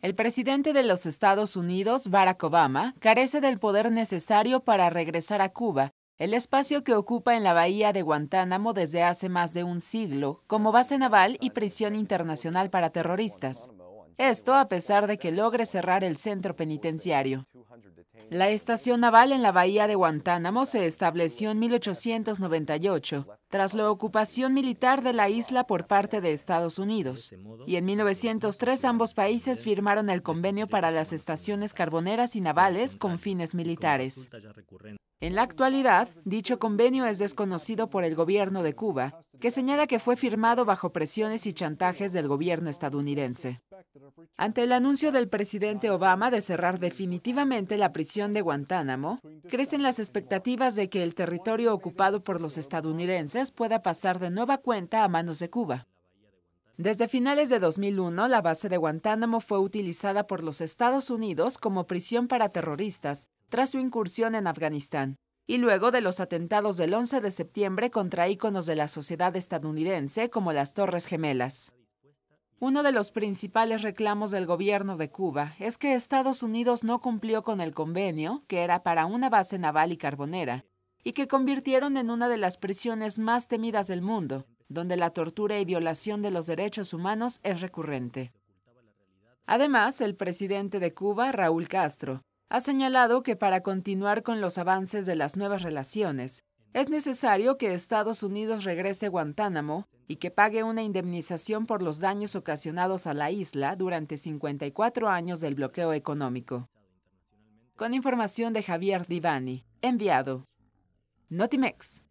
El presidente de los Estados Unidos, Barack Obama, carece del poder necesario para regresar a Cuba, el espacio que ocupa en la bahía de Guantánamo desde hace más de un siglo, como base naval y prisión internacional para terroristas. Esto a pesar de que logre cerrar el centro penitenciario. La estación naval en la bahía de Guantánamo se estableció en 1898, tras la ocupación militar de la isla por parte de Estados Unidos, y en 1903 ambos países firmaron el convenio para las estaciones carboneras y navales con fines militares. En la actualidad, dicho convenio es desconocido por el gobierno de Cuba, que señala que fue firmado bajo presiones y chantajes del gobierno estadounidense. Ante el anuncio del presidente Obama de cerrar definitivamente la prisión de Guantánamo, crecen las expectativas de que el territorio ocupado por los estadounidenses pueda pasar de nueva cuenta a manos de Cuba. Desde finales de 2001, la base de Guantánamo fue utilizada por los Estados Unidos como prisión para terroristas tras su incursión en Afganistán y luego de los atentados del 11 de septiembre contra íconos de la sociedad estadounidense como las Torres Gemelas. Uno de los principales reclamos del gobierno de Cuba es que Estados Unidos no cumplió con el convenio, que era para una base naval y carbonera, y que convirtieron en una de las prisiones más temidas del mundo, donde la tortura y violación de los derechos humanos es recurrente. Además, el presidente de Cuba, Raúl Castro, ha señalado que para continuar con los avances de las nuevas relaciones, es necesario que Estados Unidos regrese a Guantánamo y que pague una indemnización por los daños ocasionados a la isla durante 54 años del bloqueo económico. Con información de Javier Divani, enviado. Notimex.